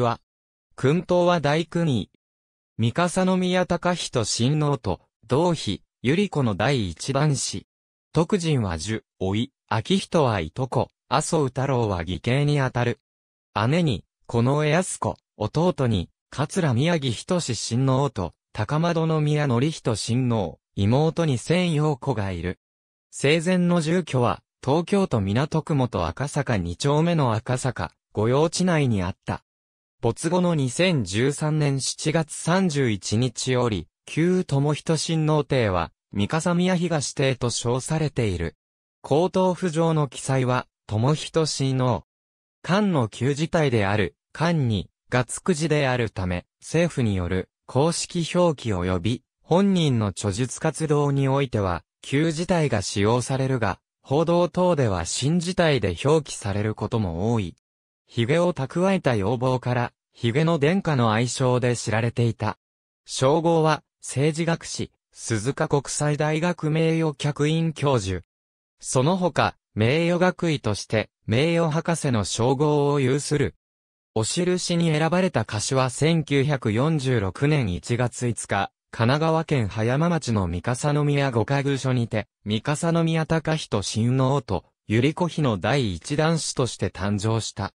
は、君頭は大君位。三笠宮隆人親王と、同妃、百合子の第一番子。徳人は樹、老い、秋人はいとこ、麻生太郎は義兄にあたる。姉に、この江安子、弟に、桂宮城仁親王と、高円宮則仁親王、妹に千陽子がいる。生前の住居は、東京都港区元赤坂2丁目の赤坂、御用地内にあった。没後の2013年7月31日より、旧友人親王帝は、三笠宮東帝と称されている。高等府上の記載は、友人親王。官の旧事態である、官に、がつく字であるため、政府による、公式表記及び、本人の著述活動においては、旧事態が使用されるが、報道等では新事態で表記されることも多い。髭を蓄えた要望から、髭の殿下の愛称で知られていた。称号は、政治学士、鈴鹿国際大学名誉客員教授。その他、名誉学位として、名誉博士の称号を有する。お印に選ばれた歌手は1946年1月5日、神奈川県葉山町の三笠宮御家宮所にて、三笠宮隆人親王と、百合子妃の第一男子として誕生した。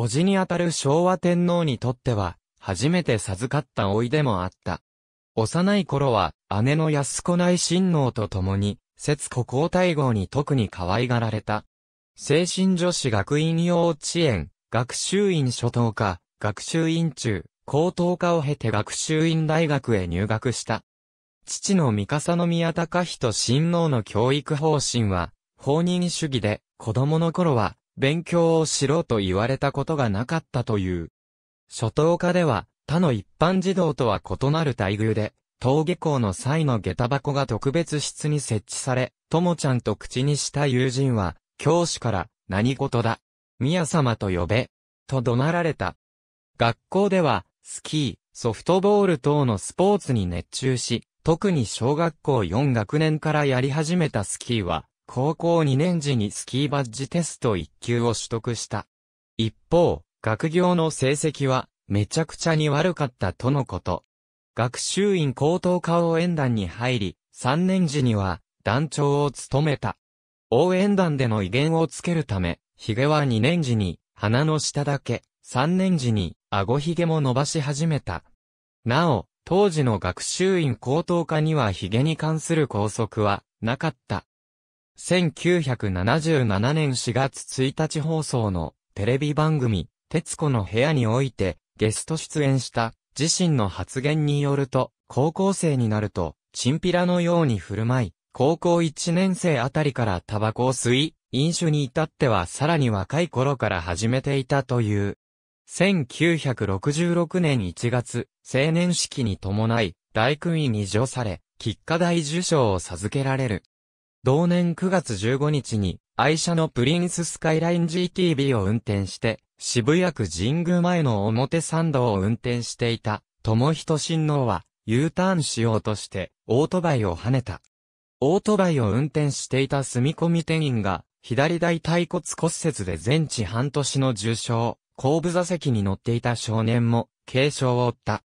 叔父にあたる昭和天皇にとっては、初めて授かった老いでもあった。幼い頃は、姉の安子内親王と共に、節子皇太后に特に可愛がられた。精神女子学院幼稚園、学習院初等科、学習院中、高等科を経て学習院大学へ入学した。父の三笠宮隆人親王の教育方針は、放任主義で、子供の頃は、勉強をしろと言われたことがなかったという。初等科では、他の一般児童とは異なる待遇で、登下校の際の下駄箱が特別室に設置され、ともちゃんと口にした友人は、教師から、何事だ。宮様と呼べ。と怒鳴られた。学校では、スキー、ソフトボール等のスポーツに熱中し、特に小学校4学年からやり始めたスキーは、高校2年時にスキーバッジテスト1級を取得した。一方、学業の成績は、めちゃくちゃに悪かったとのこと。学習院高等科応援団に入り、3年時には、団長を務めた。応援団での威厳をつけるため、髭は2年時に、鼻の下だけ、3年時に、顎髭も伸ばし始めた。なお、当時の学習院高等科には髭に関する校則は、なかった。1977年4月1日放送のテレビ番組、徹子の部屋においてゲスト出演した自身の発言によると、高校生になると、チンピラのように振る舞い、高校1年生あたりからタバコを吸い、飲酒に至ってはさらに若い頃から始めていたという。1966年1月、青年式に伴い、大勲位に除され、喫花大受賞を授けられる。同年9月15日に、愛車のプリンススカイライン GTB を運転して、渋谷区神宮前の表参道を運転していた、友人親王は、U ターンしようとして、オートバイを跳ねた。オートバイを運転していた住み込み店員が、左大腿骨骨折で全治半年の重傷、後部座席に乗っていた少年も、軽傷を負った。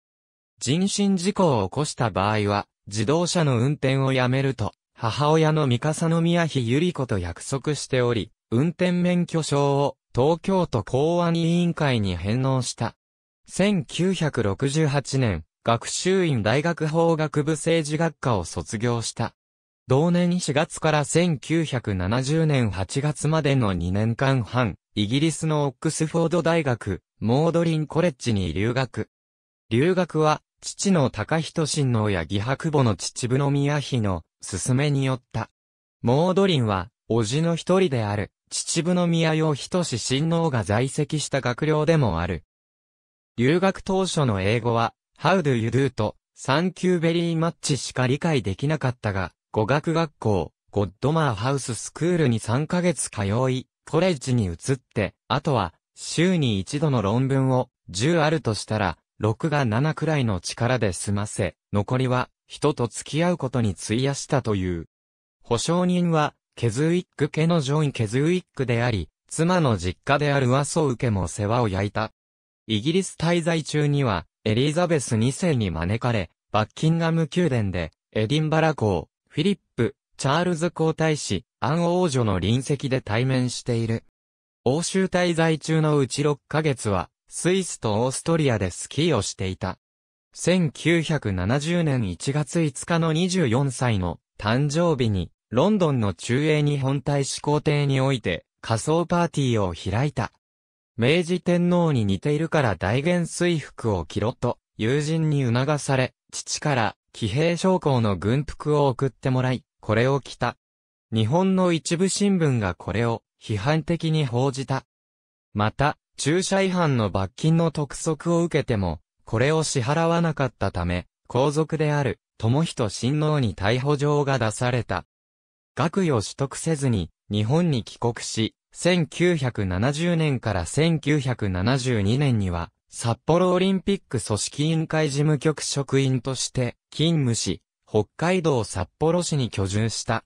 人身事故を起こした場合は、自動車の運転をやめると、母親の三笠宮妃百合子と約束しており、運転免許証を東京都公安委員会に返納した。1968年、学習院大学法学部政治学科を卒業した。同年4月から1970年8月までの2年間半、イギリスのオックスフォード大学、モードリンコレッジに留学。留学は、父の高人親王や義白母の秩父宮妃の進めによった。モードリンは、叔父の一人である、秩父宮用人志親王が在籍した学寮でもある。留学当初の英語は、How do you do と、サンキューベリーマッチしか理解できなかったが、語学学校、ゴッドマーハウススクールに3ヶ月通い、コレッジに移って、あとは、週に一度の論文を、10あるとしたら、6が7くらいの力で済ませ、残りは、人と付き合うことに費やしたという。保証人は、ケズウィック家のジョイ・ケズウィックであり、妻の実家であるソウ家も世話を焼いた。イギリス滞在中には、エリザベス2世に招かれ、バッキンガム宮殿で、エディンバラ公、フィリップ、チャールズ皇太子、アン王女の臨席で対面している。欧州滞在中のうち6ヶ月は、スイスとオーストリアでスキーをしていた。1970年1月5日の24歳の誕生日に、ロンドンの中英日本大使公邸において仮装パーティーを開いた。明治天皇に似ているから大元水服を着ろと、友人に促され、父から騎兵将校の軍服を送ってもらい、これを着た。日本の一部新聞がこれを批判的に報じた。また、駐車違反の罰金の督促を受けても、これを支払わなかったため、皇族である、友人親王に逮捕状が出された。学位を取得せずに、日本に帰国し、1970年から1972年には、札幌オリンピック組織委員会事務局職員として勤務し、北海道札幌市に居住した。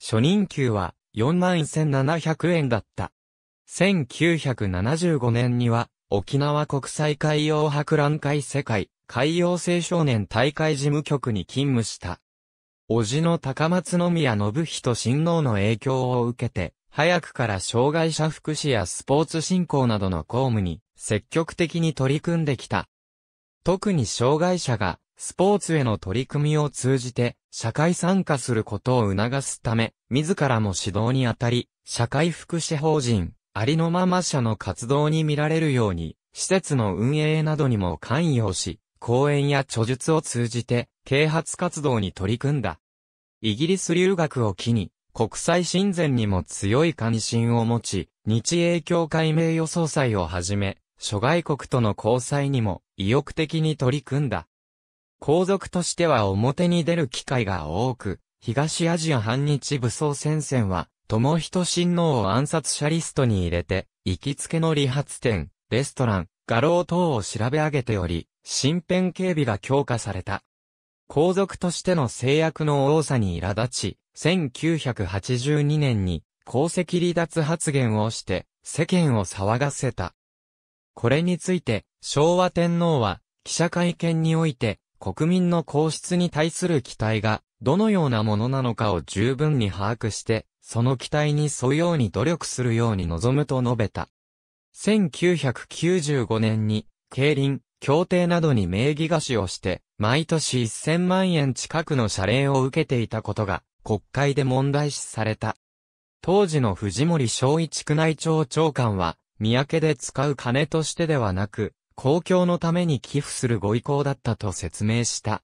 初任給は4万1700円だった。1975年には沖縄国際海洋博覧会世界海洋青少年大会事務局に勤務した。叔父の高松宮信人親王の影響を受けて、早くから障害者福祉やスポーツ振興などの公務に積極的に取り組んできた。特に障害者がスポーツへの取り組みを通じて社会参加することを促すため、自らも指導にあたり、社会福祉法人、ありのまま社の活動に見られるように、施設の運営などにも関与し、講演や著述を通じて、啓発活動に取り組んだ。イギリス留学を機に、国際親善にも強い関心を持ち、日英協会名誉総裁をはじめ、諸外国との交際にも意欲的に取り組んだ。皇族としては表に出る機会が多く、東アジア反日武装戦線は友人親王を暗殺者リストに入れて、行きつけの理髪店、レストラン、画廊等を調べ上げており、身辺警備が強化された。皇族としての制約の多さに苛立ち、1982年に皇籍離脱発言をして世間を騒がせた。これについて昭和天皇は記者会見において国民の皇室に対する期待がどのようなものなのかを十分に把握してその期待に沿うように努力するように望むと述べた。1995年に、競輪、協定などに名義貸しをして、毎年1000万円近くの謝礼を受けていたことが、国会で問題視された。当時の藤森昭一区内庁長官は、三宅で使う金としてではなく、公共のために寄付するご意向だったと説明した。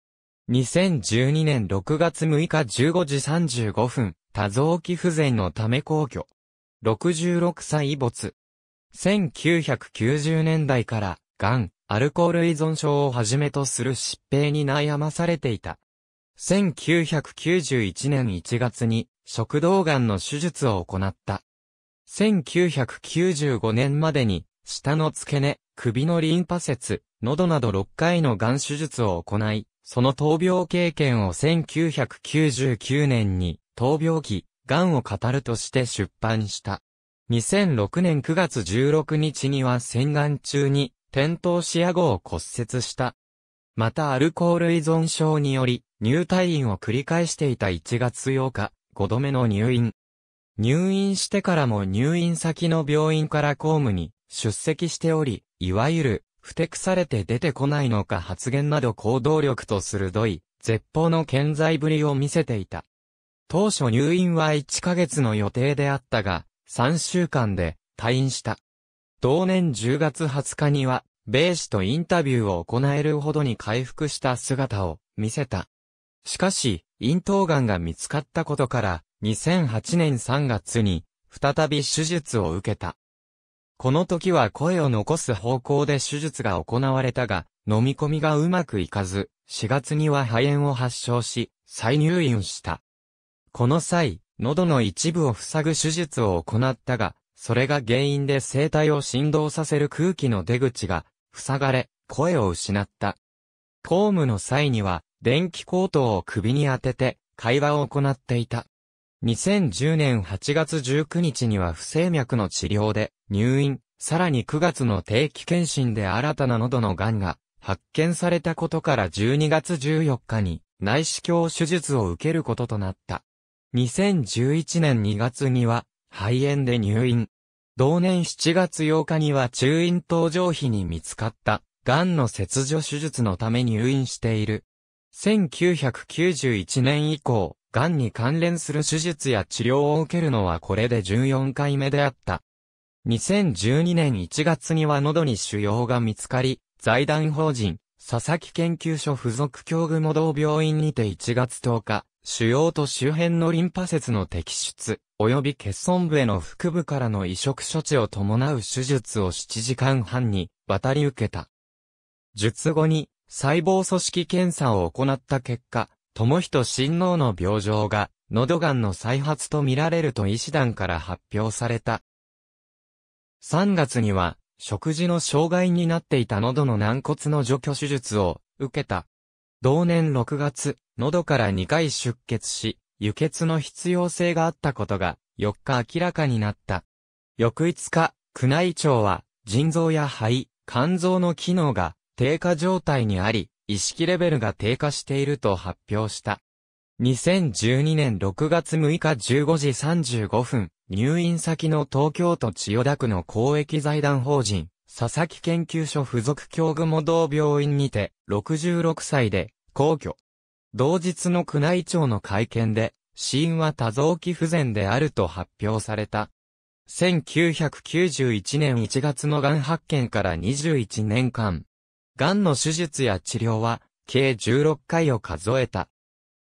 2012年6月6日15時35分、多臓器不全のため皇居。66歳没。1990年代から、ん、アルコール依存症をはじめとする疾病に悩まされていた。1991年1月に食道んの手術を行った。1995年までに舌の付け根、首のリンパ節、喉など6回のん手術を行い、その闘病経験を1999年に闘病記、癌を語るとして出版した。2006年9月16日には洗顔中に転倒し顎を骨折した。またアルコール依存症により入退院を繰り返していた1月8日、5度目の入院。入院してからも入院先の病院から公務に出席しており、いわゆる、不適されて出てこないのか発言など行動力と鋭い、絶望の健在ぶりを見せていた。当初入院は1ヶ月の予定であったが、3週間で退院した。同年10月20日には、米氏とインタビューを行えるほどに回復した姿を見せた。しかし、咽頭んが見つかったことから、2008年3月に、再び手術を受けた。この時は声を残す方向で手術が行われたが、飲み込みがうまくいかず、4月には肺炎を発症し、再入院した。この際、喉の一部を塞ぐ手術を行ったが、それが原因で声帯を振動させる空気の出口が、塞がれ、声を失った。公務の際には、電気コートを首に当てて、会話を行っていた。2010年8月19日には不整脈の治療で入院、さらに9月の定期検診で新たな喉の癌が発見されたことから12月14日に内視鏡手術を受けることとなった。2011年2月には、肺炎で入院。同年7月8日には中院登場費に見つかった、癌の切除手術のため入院している。1991年以降、癌に関連する手術や治療を受けるのはこれで14回目であった。2012年1月には喉に腫瘍が見つかり、財団法人、佐々木研究所附属教具模道病院にて1月10日、腫瘍と周辺のリンパ節の摘出、及び欠損部への腹部からの移植処置を伴う手術を7時間半に渡り受けた。術後に細胞組織検査を行った結果、友人心脳の病状が喉がんの再発と見られると医師団から発表された。3月には食事の障害になっていた喉の軟骨の除去手術を受けた。同年6月、喉から2回出血し、輸血の必要性があったことが、4日明らかになった。翌5日、宮内庁は、腎臓や肺、肝臓の機能が低下状態にあり、意識レベルが低下していると発表した。2012年6月6日15時35分、入院先の東京都千代田区の公益財団法人、佐々木研究所附属具も同病院にて、66歳で、皇居。同日の宮内庁の会見で、死因は多臓器不全であると発表された。1991年1月の癌発見から21年間。癌の手術や治療は、計16回を数えた。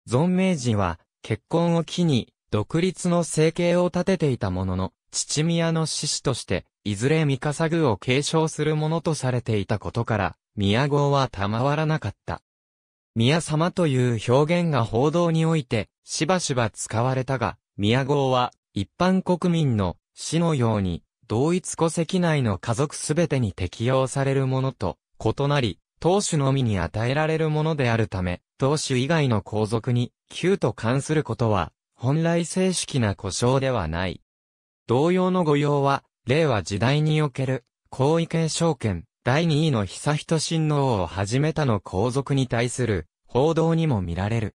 存命時は、結婚を機に、独立の生計を立てていたものの、父宮の志士として、いずれ三笠宮を継承するものとされていたことから、宮号はたまらなかった。宮様という表現が報道において、しばしば使われたが、宮号は、一般国民の死のように、同一戸籍内の家族すべてに適用されるものと異なり、当主のみに与えられるものであるため、当主以外の皇族に、旧と関することは、本来正式な故障ではない。同様の御用は、令和時代における、皇位継承権、第2位の久仁親王をはじめたの皇族に対する報道にも見られる。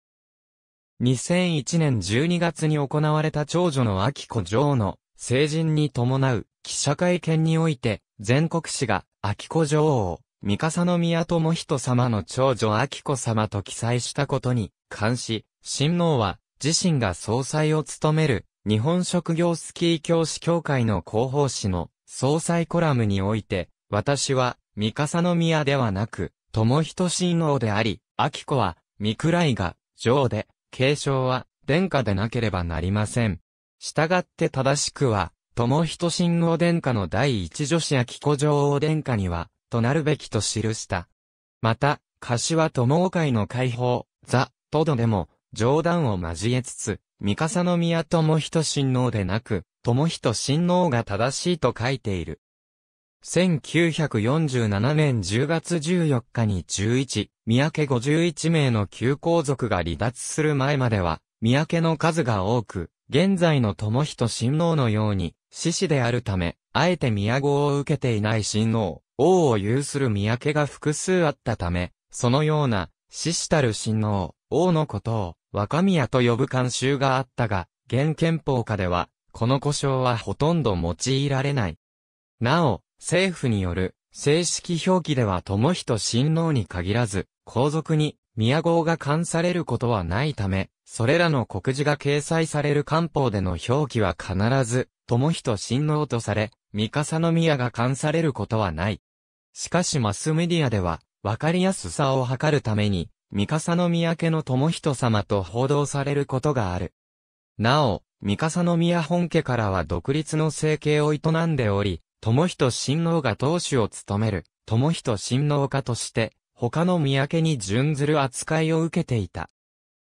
2001年12月に行われた長女の秋子女王の成人に伴う記者会見において、全国紙が秋子女王を三笠宮智人様の長女秋子様と記載したことに関し、親王は自身が総裁を務める日本職業スキー教師協会の広報誌の総裁コラムにおいて、私は、三笠宮ではなく、友人親王であり、明子は、三倉井が、上で、継承は、殿下でなければなりません。したがって正しくは、友人親王殿下の第一女子秋子女王殿下には、となるべきと記した。また、柏友会の解放、ザ、トドでも、冗談を交えつつ、三笠宮友人親王でなく、友人親王が正しいと書いている。1947年10月14日に11、三宅51名の旧皇族が離脱する前までは、三宅の数が多く、現在の友人親王のように、獅子であるため、あえて宮号を受けていない親王、王を有する三宅が複数あったため、そのような、獅子たる親王、王のことを、若宮と呼ぶ慣習があったが、現憲法下では、この故障はほとんど用いられない。なお、政府による正式表記では友人親王に限らず、皇族に宮号が冠されることはないため、それらの告示が掲載される官報での表記は必ず、友人親王とされ、三笠宮が冠されることはない。しかしマスメディアでは、わかりやすさを図るために、三笠宮家の友人様と報道されることがある。なお、三笠宮本家からは独立の政経を営んでおり、友人親王が当主を務める、友人親王家として、他の三宅に準ずる扱いを受けていた。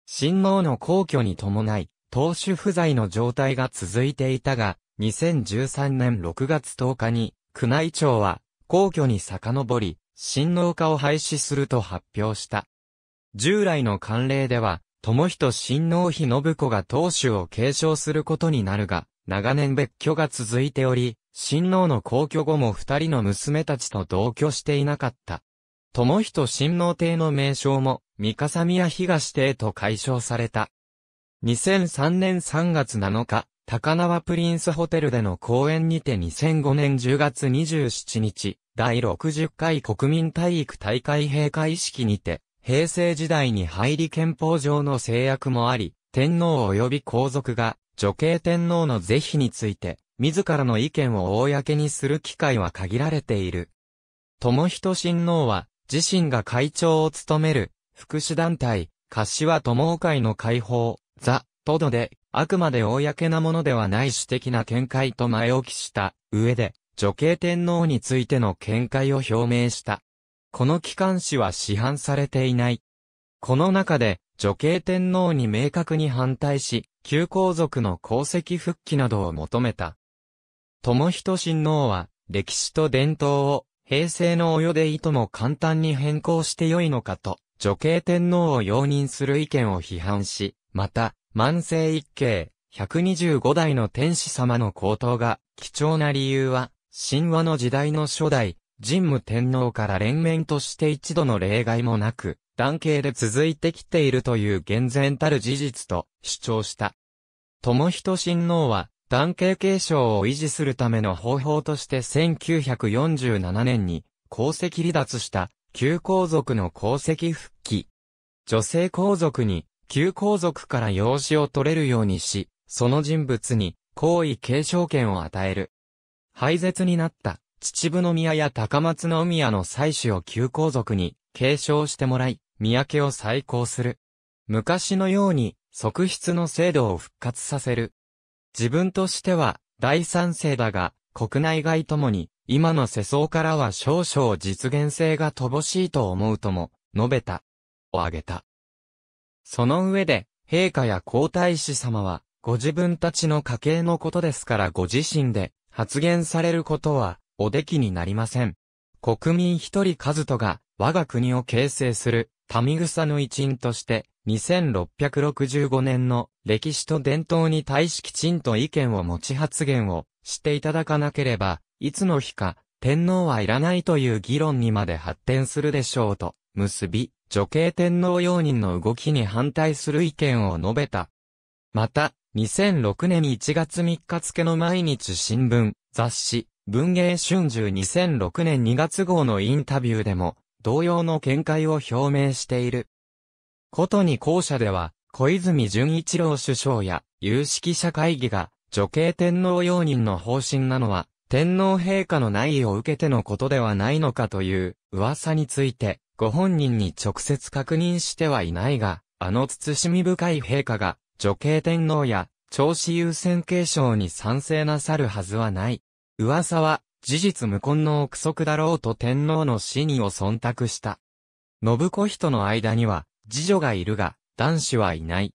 親王の皇居に伴い、当主不在の状態が続いていたが、2013年6月10日に、宮内庁は、皇居に遡り、親王家を廃止すると発表した。従来の慣例では、友人親王妃信子が当主を継承することになるが、長年別居が続いており、親王の皇居後も二人の娘たちと同居していなかった。友人親王帝の名称も、三笠宮東帝と解消された。2003年3月7日、高輪プリンスホテルでの公演にて2005年10月27日、第60回国民体育大会閉会式にて、平成時代に入り憲法上の制約もあり、天皇及び皇族が女系天皇の是非について、自らの意見を公にする機会は限られている。友人親王は、自身が会長を務める、福祉団体、柏友会の解放、ザ・トドで、あくまで公なものではない私的な見解と前置きした上で、女系天皇についての見解を表明した。この機関誌は市販されていない。この中で、女系天皇に明確に反対し、旧皇族の功績復帰などを求めた。友人親王は、歴史と伝統を、平成のお世でいとも簡単に変更してよいのかと、女系天皇を容認する意見を批判し、また、万世一系、125代の天使様の高騰が、貴重な理由は、神話の時代の初代、神武天皇から連綿として一度の例外もなく、男系で続いてきているという厳然たる事実と主張した。友人親王は、男系継承を維持するための方法として1947年に皇籍離脱した旧皇族の皇籍復帰。女性皇族に旧皇族から養子を取れるようにし、その人物に皇位継承権を与える。廃絶になった秩父宮や高松宮の妻子を旧皇族に継承してもらい、宮家を再興する。昔のように、側室の制度を復活させる。自分としては、大賛成だが、国内外ともに、今の世相からは少々実現性が乏しいと思うとも、述べた。を挙げた。その上で、陛下や皇太子様は、ご自分たちの家系のことですからご自身で、発言されることは、おできになりません。国民一人数とが、我が国を形成する、民草の一員として、2665年の歴史と伝統に対しきちんと意見を持ち発言をしていただかなければ、いつの日か天皇はいらないという議論にまで発展するでしょうと、結び、女系天皇容認の動きに反対する意見を述べた。また、2006年1月3日付の毎日新聞、雑誌、文芸春秋2006年2月号のインタビューでも、同様の見解を表明している。ことに校舎では、小泉純一郎首相や有識者会議が女系天皇容認の方針なのは、天皇陛下の内意を受けてのことではないのかという噂について、ご本人に直接確認してはいないが、あの慎み深い陛下が、女系天皇や、長子優先継承に賛成なさるはずはない。噂は、事実無根の憶測だろうと天皇の死にを忖度した。信子人の間には、次女がいるが、男子はいない。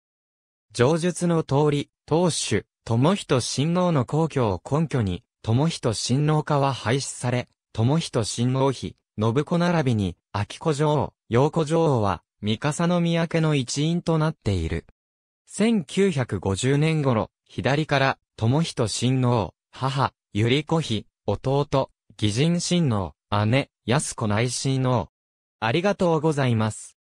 上述の通り、当主、友人親王の皇居を根拠に、友人親王家は廃止され、友人親王妃、信子並びに、秋子女王、陽子女王は、三笠宮家の一員となっている。1950年頃、左から、友人親王、母、百合子妃、弟、義人親王、姉、安子内親王。ありがとうございます。